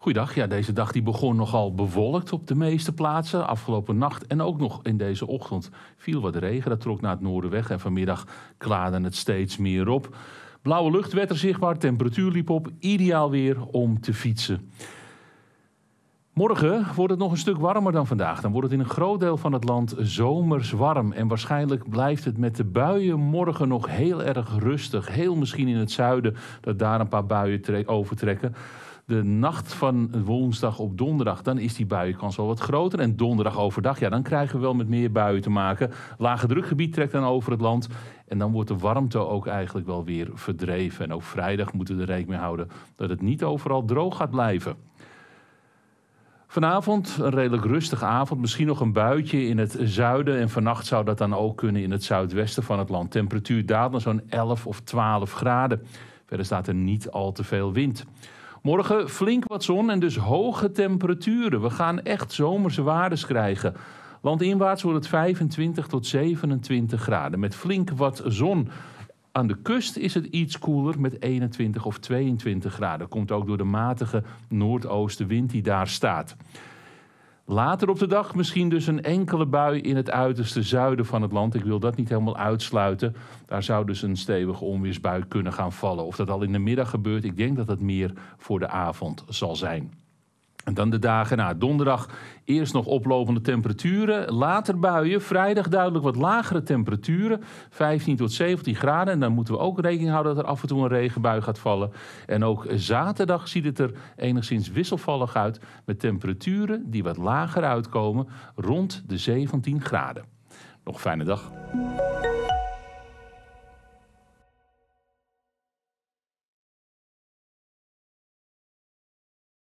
Goeiedag. Ja, deze dag die begon nogal bewolkt op de meeste plaatsen. Afgelopen nacht en ook nog in deze ochtend viel wat regen. Dat trok naar het noorden weg en vanmiddag klaarde het steeds meer op. Blauwe lucht werd er zichtbaar, temperatuur liep op. Ideaal weer om te fietsen. Morgen wordt het nog een stuk warmer dan vandaag. Dan wordt het in een groot deel van het land zomers warm. En waarschijnlijk blijft het met de buien morgen nog heel erg rustig. Heel misschien in het zuiden dat daar een paar buien overtrekken de nacht van woensdag op donderdag, dan is die buienkans wel wat groter. En donderdag overdag, ja, dan krijgen we wel met meer buien te maken. Lage drukgebied trekt dan over het land. En dan wordt de warmte ook eigenlijk wel weer verdreven. En ook vrijdag moeten we er rekening mee houden dat het niet overal droog gaat blijven. Vanavond een redelijk rustige avond. Misschien nog een buitje in het zuiden. En vannacht zou dat dan ook kunnen in het zuidwesten van het land. Temperatuur daalt naar zo'n 11 of 12 graden. Verder staat er niet al te veel wind. Morgen flink wat zon en dus hoge temperaturen. We gaan echt zomerse waardes krijgen. Landinwaarts wordt het 25 tot 27 graden met flink wat zon. Aan de kust is het iets koeler met 21 of 22 graden. Komt ook door de matige noordoostenwind die daar staat. Later op de dag misschien dus een enkele bui in het uiterste zuiden van het land. Ik wil dat niet helemaal uitsluiten. Daar zou dus een stevige onweersbui kunnen gaan vallen. Of dat al in de middag gebeurt, ik denk dat dat meer voor de avond zal zijn. En dan de dagen na. Donderdag eerst nog oplopende temperaturen. Later buien. Vrijdag duidelijk wat lagere temperaturen. 15 tot 17 graden. En dan moeten we ook rekening houden dat er af en toe een regenbui gaat vallen. En ook zaterdag ziet het er enigszins wisselvallig uit. Met temperaturen die wat lager uitkomen. Rond de 17 graden. Nog een fijne dag.